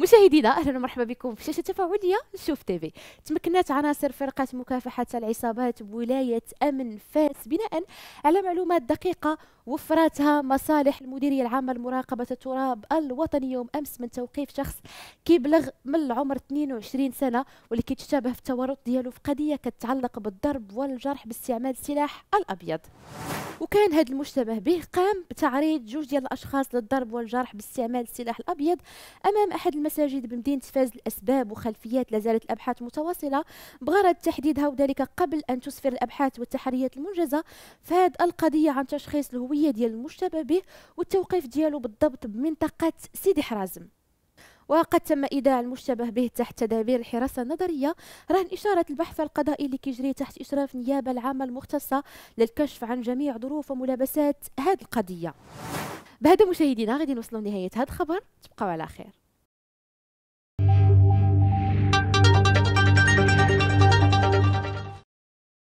مشاهدينا اهلا ومرحبا بكم في شاشه تفاعليه شوف تيفي تمكنت عناصر فرقه مكافحه العصابات بولايه امن فاس بناء على معلومات دقيقه وفرتها مصالح المديريه العامه لمراقبه التراب الوطني يوم امس من توقيف شخص كيبلغ من العمر 22 سنه واللي كيتشابه في التورط ديالو في قضيه كتعلق بالضرب والجرح باستعمال السلاح الابيض وكان هذا المشتبه به قام بتعريض جوج ديال الاشخاص للضرب والجرح باستعمال السلاح الابيض امام احد المساجد بمدينه فاز الاسباب وخلفيات لازالت الابحاث متواصله بغرض تحديدها وذلك قبل ان تسفر الابحاث والتحريات المنجزه فهاد القضيه عن تشخيص الهويه ديال المشتبه به والتوقيف ديالو بالضبط بمنطقه سيدي حرازم وقد تم إيداع المشتبه به تحت تدابير الحراسة النظرية رهن إشارة البحث القضائي اللي كيجري تحت إشراف النيابة العامة المختصة للكشف عن جميع ظروف وملابسات هذه القضية بهذا مشاهدينا غادي نوصلوا لنهاية هذا الخبر تبقاو على خير